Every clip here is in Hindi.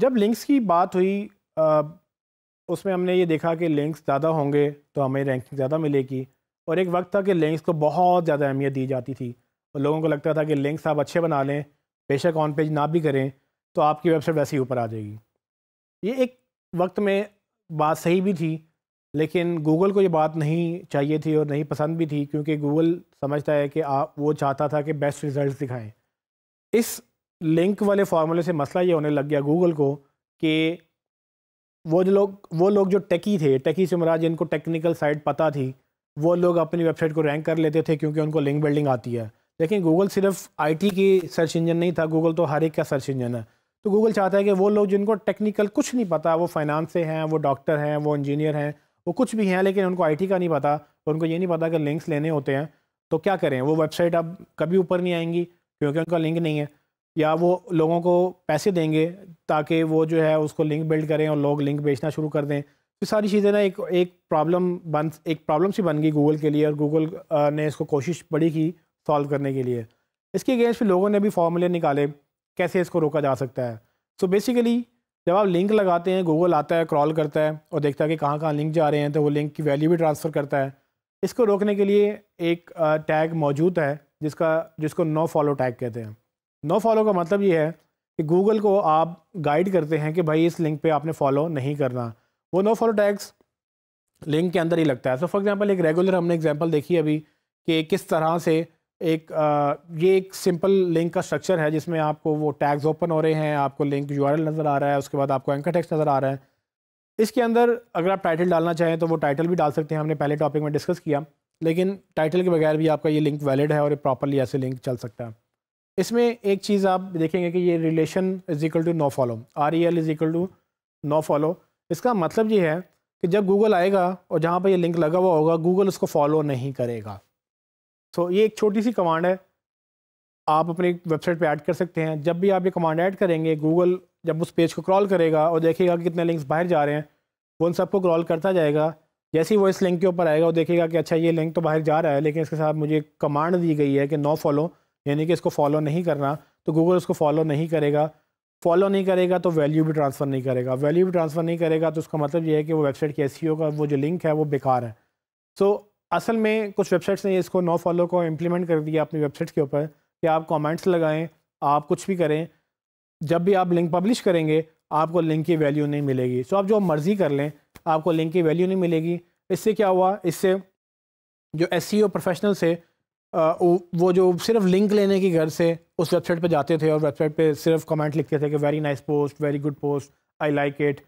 जब लिंक्स की बात हुई उसमें हमने ये देखा कि लिंक्स ज़्यादा होंगे तो हमें रैंकिंग ज़्यादा मिलेगी और एक वक्त था कि लिंक्स को बहुत ज़्यादा अहमियत दी जाती थी और लोगों को लगता था कि लिंक्स आप अच्छे बना लें बेशक ऑन पेज ना भी करें तो आपकी वेबसाइट वैसे ही ऊपर आ जाएगी ये एक वक्त में बात सही भी थी लेकिन गूगल को ये बात नहीं चाहिए थी और नहीं पसंद भी थी क्योंकि गूगल समझता है कि आप वो चाहता था कि बेस्ट रिज़ल्ट दिखाएँ इस लिंक वाले फार्मूले से मसला ये होने लग गया गूगल को कि वो जो लोग वो लोग जो टेकी थे टेकी से मरा जिनको टेक्निकल साइट पता थी वो लोग अपनी वेबसाइट को रैंक कर लेते थे क्योंकि उनको लिंक बिल्डिंग आती है लेकिन गूगल सिर्फ आईटी की सर्च इंजन नहीं था गूगल तो हर एक का सर्च इंजन है तो गूगल चाहता है कि वो लोग जिनको टेक्निकल कुछ नहीं पता वो फाइनेंस से हैं वो डॉक्टर हैं वो इंजीनियर हैं वो कुछ भी हैं लेकिन उनको आई का नहीं पता उनको ये नहीं पता कि लिंक्स लेने होते हैं तो क्या करें वो वेबसाइट अब कभी ऊपर नहीं आएंगी क्योंकि उनका लिंक नहीं है या वो लोगों को पैसे देंगे ताकि वो जो है उसको लिंक बिल्ड करें और लोग लिंक बेचना शुरू कर दें तो सारी चीज़ें ना एक एक प्रॉब्लम बन एक प्रॉब्लम सी बन गई गूगल के लिए और गूगल ने इसको कोशिश बड़ी की सॉल्व करने के लिए इसके अगेंस्ट फिर लोगों ने भी फॉर्मूले निकाले कैसे इसको रोका जा सकता है सो so बेसिकली जब आप लिंक लगाते हैं गूगल आता है क्रॉल करता है और देखता है कि कहाँ कहाँ लिंक जा रहे हैं तो वो लिंक की वैल्यू भी ट्रांसफ़र करता है इसको रोकने के लिए एक टैग मौजूद है जिसका जिसको नो फॉलो टैग कहते हैं नो फॉलो का मतलब ये है कि गूगल को आप गाइड करते हैं कि भाई इस लिंक पे आपने फॉलो नहीं करना वो नो फॉलो टैग्स लिंक के अंदर ही लगता है सो फॉर एग्जांपल एक रेगुलर हमने एग्जांपल देखी अभी कि किस तरह से एक आ, ये एक सिंपल लिंक का स्ट्रक्चर है जिसमें आपको वो टैग्स ओपन हो रहे हैं आपको लिंक यू नज़र आ रहा है उसके बाद आपको एंकर टैक्स नज़र आ रहा है इसके अंदर अगर आप टाइटल डालना चाहें तो वो टाइटल भी डाल सकते हैं हमने पहले टॉपिक में डिस्कस किया लेकिन टाइटल के बगैर भी आपका ये लिंक वैलिड है और प्रॉपरली ऐसे लिंक चल सकता है इसमें एक चीज़ आप देखेंगे कि ये relation is equal to no follow R E L is equal to no follow इसका मतलब ये है कि जब गूगल आएगा और जहाँ पर ये लिंक लगा हुआ होगा गूगल उसको फॉलो नहीं करेगा सो so, ये एक छोटी सी कमांड है आप अपनी वेबसाइट पे ऐड कर सकते हैं जब भी आप ये कमांड ऐड करेंगे गूगल जब उस पेज को क्रॉल करेगा और देखेगा कि कितने लिंक्स बाहर जा रहे हैं वो उन सबको क्रॉल करता जाएगा जैसे ही वो इस लिंक के ऊपर आएगा वो देखेगा कि अच्छा ये लिंक तो बाहर जा रहा है लेकिन इसके साथ मुझे कमांड दी गई है कि नो फॉलो यानी कि इसको फॉलो नहीं करना तो गूगल उसको फॉलो नहीं करेगा फॉलो नहीं करेगा तो वैल्यू भी ट्रांसफ़र नहीं करेगा वैल्यू भी ट्रांसफ़र नहीं करेगा तो उसका मतलब ये है कि वो वेबसाइट की एस e का वो जो लिंक है वो बेकार है सो असल में कुछ वेबसाइट्स ने इसको नो फॉलो को इम्प्लीमेंट कर दिया अपनी वेबसाइट्स के ऊपर कि आप कॉमेंट्स लगाएं आप कुछ भी करें जब भी आप लिंक पब्लिश करेंगे आपको लिंक की वैल्यू नहीं मिलेगी सो आप जो मर्ज़ी कर लें आपको लिंक की वैल्यू नहीं मिलेगी इससे क्या हुआ इससे जो एस सी प्रोफेशनल्स है वो जो सिर्फ लिंक लेने की घर से उस वेबसाइट पे जाते थे और वेबसाइट पे सिर्फ कमेंट लिखते थे कि very nice post very good post I like it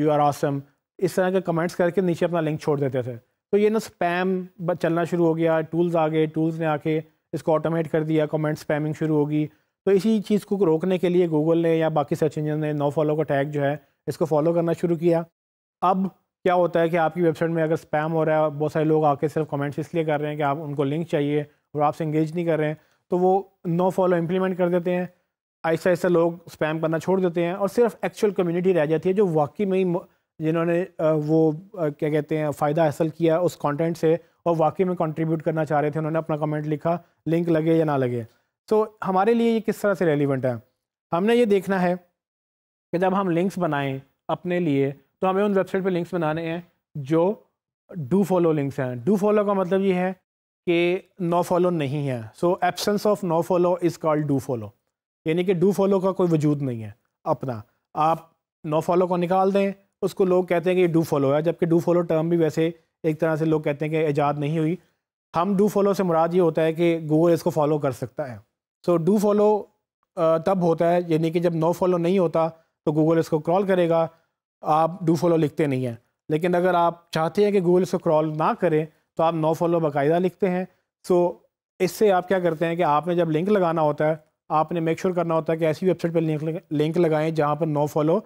you are awesome इस तरह के कमेंट्स करके नीचे अपना लिंक छोड़ देते थे तो ये ना स्पैम चलना शुरू हो गया टूल्स आ गए टूल्स ने आके इसको ऑटोमेट कर दिया कमेंट स्पैमिंग शुरू होगी तो इसी चीज़ को रोकने के लिए गूगल ने या बाकी सर्च इंजन ने नो फॉलो का टैग जो है इसको फॉलो करना शुरू किया अब क्या होता है कि आपकी वेबसाइट में अगर स्पैम हो रहा है बहुत सारे लोग आके सिर्फ कमेंट्स इसलिए कर रहे हैं कि आप उनको लिंक चाहिए और आपसे इंगेज नहीं कर रहे हैं तो वो नो फॉलो इम्प्लीमेंट कर देते हैं ऐसा ऐसा लोग स्पैम करना छोड़ देते हैं और सिर्फ एक्चुअल कम्युनिटी रह जाती है जो वाकई में ही जिन्होंने वो क्या कहते हैं फ़ायदा हासिल किया उस कॉन्टेंट से और वाकई में कॉन्ट्रीब्यूट करना चाह रहे थे उन्होंने अपना कमेंट लिखा लिंक लगे या ना लगे तो so, हमारे लिए ये किस तरह से रेलिवेंट है हमने ये देखना है कि जब हम लिंक्स बनाएं अपने लिए तो हमें उन वेबसाइट पर लिंक्स बनाने हैं जो डू फॉलो लिंक्स हैं डू फॉलो का मतलब ये है कि नो फॉलो नहीं है so absence of no follow is called do follow यानी कि डू फॉलो का कोई वजूद नहीं है अपना आप नो फॉलो को निकाल दें उसको लोग कहते हैं कि डू फॉलो है जबकि डू फॉलो टर्म भी वैसे एक तरह से लोग कहते हैं कि ईजाद नहीं हुई हम डू फॉलो से मुराद ये होता है कि गूगल इसको फॉलो कर सकता है सो डू फॉलो तब होता है यानी कि जब नो फॉलो नहीं होता तो गूगल इसको क्रॉल करेगा आप डू फॉलो लिखते नहीं हैं लेकिन अगर आप चाहते हैं कि गूगल इसको क्रॉल ना करें तो आप नो फॉलो बाकायदा लिखते हैं सो so, इससे आप क्या करते हैं कि आपने जब लिंक लगाना होता है आपने मेक श्योर sure करना होता है कि ऐसी वेबसाइट पर लिंक लिंक लगाएं जहाँ पर नो फॉलो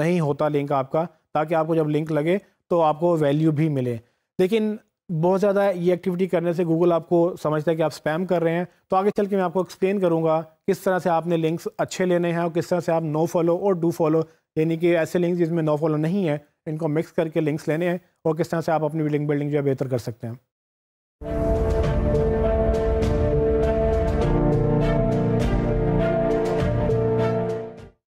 नहीं होता लिंक आपका ताकि आपको जब लिंक लगे तो आपको वैल्यू भी मिले लेकिन बहुत ज़्यादा ये एक्टिविटी करने से गूगल आपको समझता है कि आप स्पैम कर रहे हैं तो आगे चल के मैं आपको एक्सप्लेन करूँगा किस तरह से आपने लिंक्स अच्छे लेने हैं और किस तरह से आप नो फॉलो और डू फॉलो यानी कि ऐसे लिंक्स जिसमें नो फॉलो नहीं है इनको मिक्स करके लिंक्स लेने हैं और किस तरह से आप अपनी लिंक बिल्डिंग जो है बेहतर कर सकते हैं